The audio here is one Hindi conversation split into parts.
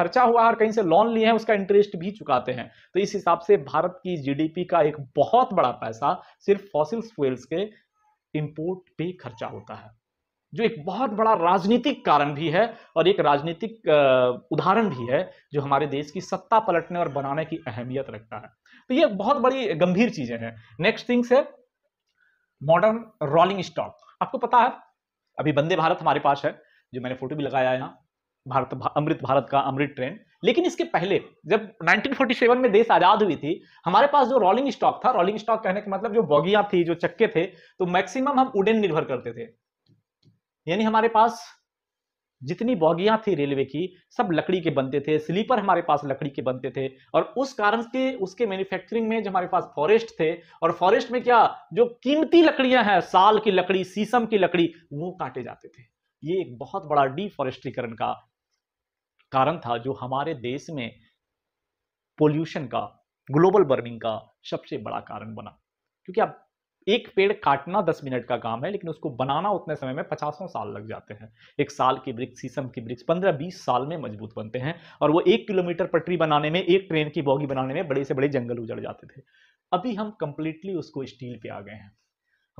खर्चा हुआ है और कहीं से लोन लिए हैं उसका इंटरेस्ट भी चुकाते हैं तो इस हिसाब से भारत की जीडीपी का एक बहुत बड़ा पैसा सिर्फ फॉसिल फ्यूल्स के इंपोर्ट पे खर्चा होता है जो एक बहुत बड़ा राजनीतिक कारण भी है और एक राजनीतिक उदाहरण भी है जो हमारे देश की सत्ता पलटने और बनाने की अहमियत रखता है तो ये बहुत बड़ी गंभीर चीजें हैं नेक्स्ट थिंग्स है मॉडर्न रोलिंग स्टॉक आपको पता है अभी वंदे भारत हमारे पास है जो मैंने फोटो भी लगाया है यहाँ भारत अमृत भारत का अमृत ट्रेन लेकिन इसके पहले जब 1947 में देश आजाद हुई थी हमारे पास जो रोलिंग स्टॉक था रोलिंग स्टॉक कहने का मतलब जो बॉगियां थी जो चक्के थे तो मैक्सिमम हम उडेन निर्भर करते थे यानी हमारे पास जितनी बॉगियां थी रेलवे की सब लकड़ी के बनते थे स्लीपर हमारे पास लकड़ी के बनते थे और उस कारण के उसके मैन्युफैक्चरिंग में जो हमारे पास फॉरेस्ट थे और फॉरेस्ट में क्या जो कीमती लकड़ियां हैं साल की लकड़ी सीसम की लकड़ी वो काटे जाते थे ये एक बहुत बड़ा डिफॉरेस्ट्रीकरण का कारण था जो हमारे देश में पोल्यूशन का ग्लोबल वार्मिंग का सबसे बड़ा कारण बना क्योंकि अब एक पेड़ काटना दस मिनट का काम है लेकिन उसको बनाना उतने समय में पचासों साल लग जाते हैं एक साल के वृक्ष सीसम के वृक्ष पंद्रह बीस साल में मजबूत बनते हैं और वो एक किलोमीटर पटरी बनाने में एक ट्रेन की बॉगी बनाने में बड़े से बड़े जंगल उजड़ जाते थे अभी हम कंप्लीटली उसको स्टील पे आ गए हैं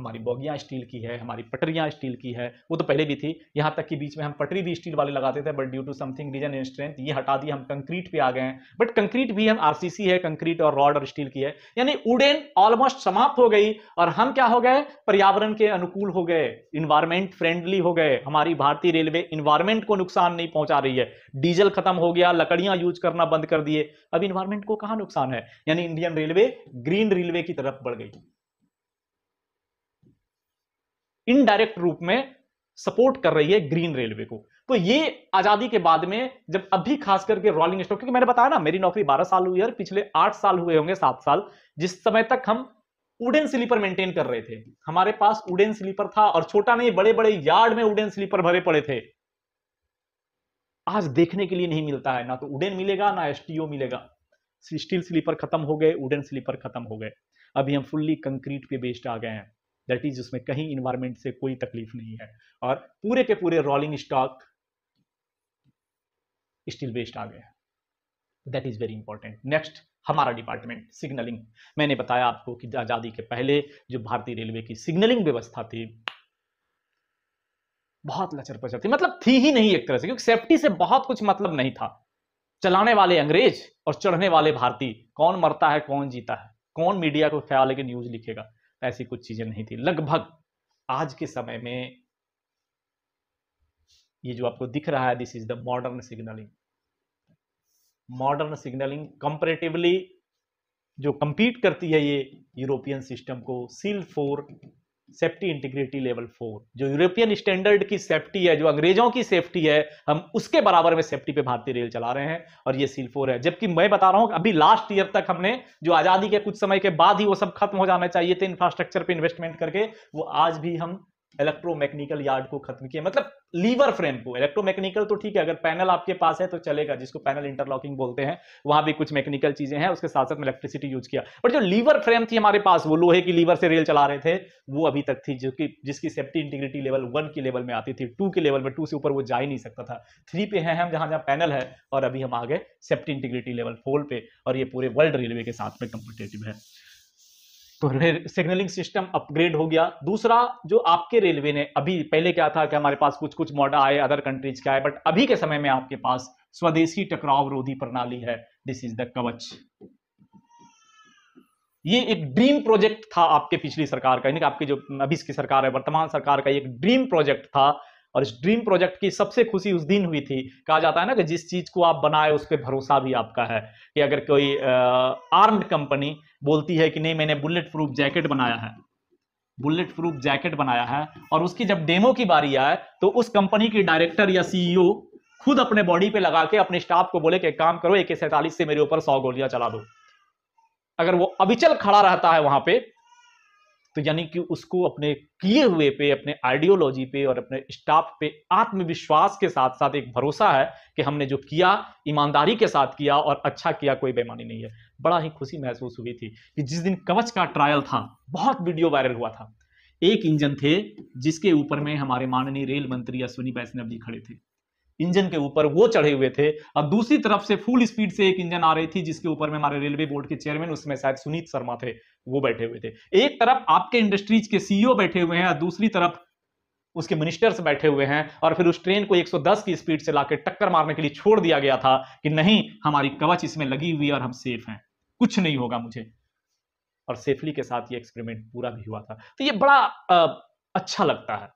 हमारी बोगियाँ स्टील की है हमारी पटरियाँ स्टील की है वो तो पहले भी थी यहाँ तक कि बीच में हम पटरी भी स्टील वाले लगाते थे but due to something reason in strength ये हटा दिए हम कंक्रीट पे आ गए हैं बट कंक्रीट भी हम आरसीसी है कंक्रीट और रॉड और स्टील की है यानी उडेन ऑलमोस्ट समाप्त हो गई और हम क्या हो गए पर्यावरण के अनुकूल हो गए इन्वायरमेंट फ्रेंडली हो गए हमारी भारतीय रेलवे इन्वायरमेंट को नुकसान नहीं पहुंचा रही है डीजल खत्म हो गया लकड़ियां यूज करना बंद कर दिए अब इन्वायरमेंट को कहा नुकसान है यानी इंडियन रेलवे ग्रीन रेलवे की तरफ बढ़ गई इनडायरेक्ट रूप में सपोर्ट कर रही है ग्रीन रेलवे को तो ये आजादी के बाद में जब अभी खास करके रोलिंग स्टॉक क्योंकि मैंने बताया ना मेरी नौकरी 12 साल हुई है पिछले 8 साल हुए होंगे 7 साल जिस समय तक हम उडेन स्लीपर मेंटेन कर रहे थे हमारे पास उडेन स्लीपर था और छोटा नहीं बड़े बड़े यार्ड में उडेन स्लीपर भरे पड़े थे आज देखने के लिए नहीं मिलता है ना तो उडेन मिलेगा ना एसटीओ मिलेगा स्टील स्लीपर खत्म हो गए उडेन स्लीपर खत्म हो गए अभी हम फुल्ली कंक्रीट पे बेस्ड आ गए हैं दैट इज उसमें कहीं इन्वायरमेंट से कोई तकलीफ नहीं है और पूरे के पूरे रोलिंग स्टॉक स्टील बेस्ड आ गया that is very important next हमारा डिपार्टमेंट सिग्नलिंग मैंने बताया आपको कि आज़ादी के पहले जो भारतीय रेलवे की सिग्नलिंग व्यवस्था थी बहुत लचर पचर थी मतलब थी ही नहीं एक तरह से क्योंकि सेफ्टी से बहुत कुछ मतलब नहीं था चलाने वाले अंग्रेज और चढ़ने वाले भारतीय कौन मरता है कौन जीता है कौन मीडिया को ख्याल है कि न्यूज लिखेगा ऐसी कुछ चीज़ें नहीं थी लगभग आज के समय में ये जो आपको दिख रहा है this is the modern signalling modern signalling comparatively जो कंपीट करती है ये यूरोपियन सिस्टम को SIL four safety integrity level four जो यूरोपियन स्टैंडर्ड की सेफ्टी है जो अंग्रेजों की सेफ्टी है हम उसके बराबर में सेफ्टी पे भारतीय रेल चला रहे हैं और ये सील फोर है जबकि मैं बता रहा हूं अभी लास्ट ईयर तक हमने जो आजादी के कुछ समय के बाद ही वो सब खत्म हो जाना चाहिए थे इंफ्रास्ट्रक्चर पे इन्वेस्टमेंट करके वो आज भी हम इलेक्ट्रोमैकेनिकल यार्ड को खत्म किया मतलब लीवर फ्रेम को इलेक्ट्रोमैकेनिकल तो ठीक है अगर पैनल आपके पास है तो चलेगा जिसको पैनल इंटरलॉकिंग बोलते हैं वहां भी कुछ मैकेनिकल चीजें हैं उसके साथ साथ इलेक्ट्रिसिटी यूज किया बट जो लीवर फ्रेम थी हमारे पास वो लोहे की लीवर से रेल चला रहे थे वो अभी तक थी जो कि जिसकी सेफ्टी इंटीग्रिटी लेवल वन के लेवल में आती थी टू के लेवल में टू से ऊपर वो जा ही नहीं सकता था थ्री पे है हम जहां जहां पैनल है और अभी हम आ गए सेफ्टी इंटीग्रिटी लेवल फोर पे और ये पूरे वर्ल्ड रेलवे के साथ में कंपिटेटिव है तो सिग्नलिंग सिस्टम अपग्रेड हो गया दूसरा जो आपके रेलवे ने अभी पहले क्या था कि हमारे पास कुछ कुछ मॉडल आए अदर कंट्रीज के आए बट अभी के समय में आपके पास स्वदेशी टकराव रोधी प्रणाली है दिस इज द कवच ये एक ड्रीम प्रोजेक्ट था आपके पिछली सरकार का यानी आपकी जो अभी इसकी सरकार है वर्तमान सरकार का एक ड्रीम प्रोजेक्ट था और इस ड्रीम प्रोजेक्ट की सबसे खुशी उस दिन हुई थी कहा जाता है ना कि जिस चीज़ को आप बनाए उस पर भरोसा भी आपका है कि अगर कोई आर्म्ड कंपनी बोलती है कि नहीं मैंने बुलेट प्रूफ जैकेट बनाया है बुलेट प्रूफ जैकेट बनाया है और उसकी जब डेमो की बारी आए तो उस कंपनी की डायरेक्टर या सीईओ खुद अपने बॉडी पे लगा के अपने स्टाफ को बोले कि काम करो एक सैतालीस से मेरे ऊपर सौ गोलियां चला दो अगर वो अविचल खड़ा रहता है वहां पे तो यानी कि उसको अपने किए हुए पे अपने आइडियोलॉजी पे और अपने स्टाफ पे आत्मविश्वास के साथ साथ एक भरोसा है कि हमने जो किया ईमानदारी के साथ किया और अच्छा किया कोई बेमानी नहीं है बड़ा ही खुशी महसूस हुई थी कि जिस दिन कवच का ट्रायल था बहुत वीडियो वायरल हुआ था एक इंजन थे जिसके ऊपर में हमारे माननीय रेल मंत्री अश्विनी वैष्णव जी खड़े थे इंजन के ऊपर वो चढ़े हुए थे अब दूसरी तरफ से फुल स्पीड से एक इंजन आ रही थी जिसके ऊपर में हमारे रेलवे बोर्ड के चेयरमैन उसमें शायद सुनीत शर्मा थे वो बैठे हुए थे एक तरफ आपके इंडस्ट्रीज के सीईओ बैठे हुए हैं और दूसरी तरफ उसके मिनिस्टर्स बैठे हुए हैं और फिर उस ट्रेन को 110 की स्पीड से लाकर टक्कर मारने के लिए छोड़ दिया गया था कि नहीं हमारी कवच इसमें लगी हुई है और हम सेफ हैं कुछ नहीं होगा मुझे और सेफली के साथ ये एक्सपेरिमेंट पूरा भी हुआ था तो ये बड़ा आ, अच्छा लगता है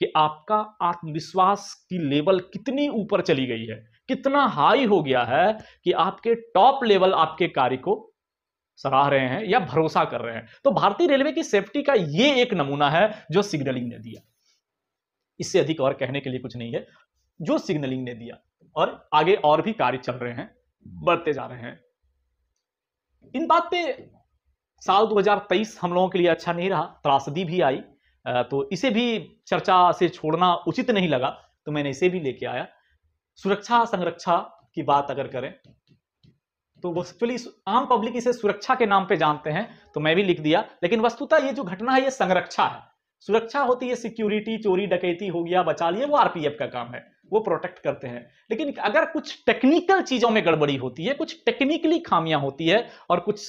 कि आपका आत्मविश्वास की लेवल कितनी ऊपर चली गई है कितना हाई हो गया है कि आपके टॉप लेवल आपके कार्य को सराह रहे हैं या भरोसा कर रहे हैं तो भारतीय रेलवे की सेफ्टी का ये एक नमूना है जो सिग्नलिंग ने दिया इससे अधिक और कहने के लिए कुछ नहीं है जो सिग्नलिंग ने दिया और आगे और भी कार्य चल रहे हैं बढ़ते जा रहे हैं इन बात पे साल 2023 हम लोगों के लिए अच्छा नहीं रहा त्रासदी भी आई तो इसे भी चर्चा से छोड़ना उचित नहीं लगा तो मैंने इसे भी लेके आया सुरक्षा संरक्षा की बात अगर करें तो वस्तुली आम पब्लिक इसे सुरक्षा के नाम पे जानते हैं तो मैं भी लिख दिया लेकिन वस्तुतः ये जो घटना है ये संरक्षा है सुरक्षा होती है सिक्योरिटी चोरी डकैती हो गया बचा लिया वो आरपीएफ का काम है वो प्रोटेक्ट करते हैं लेकिन अगर कुछ टेक्निकल चीजों में गड़बड़ी होती है कुछ टेक्निकली खामियां होती है और कुछ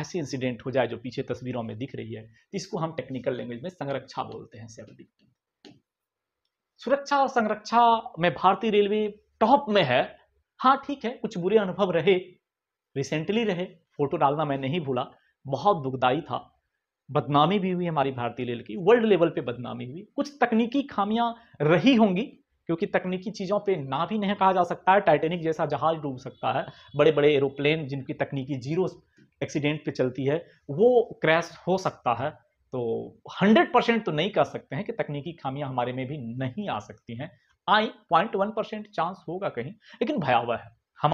ऐसी इंसिडेंट हो जाए जो पीछे तस्वीरों में दिख रही है इसको हम टेक्निकल लैंग्वेज में संरक्षा बोलते हैं सेफ्टी सुरक्षा और संरक्षा में भारतीय रेलवे टॉप में है हाँ ठीक है कुछ बुरे अनुभव रहे रिसेंटली रहे फोटो डालना मैं नहीं भूला बहुत दुखदाई था बदनामी भी हुई हमारी भारतीय रेल की वर्ल्ड लेवल पे बदनामी हुई कुछ तकनीकी खामियां रही होंगी क्योंकि तकनीकी चीज़ों पे ना भी नहीं कहा जा सकता है टाइटेनिक जैसा जहाज डूब सकता है बड़े बड़े एरोप्लेन जिनकी तकनीकी जीरो एक्सीडेंट पे चलती है वो क्रैश हो सकता है तो 100 परसेंट तो नहीं कह सकते हैं कि तकनीकी खामियां हमारे में भी नहीं आ सकती हैं आई पॉइंट वन परसेंट चांस होगा कहीं लेकिन भयावह है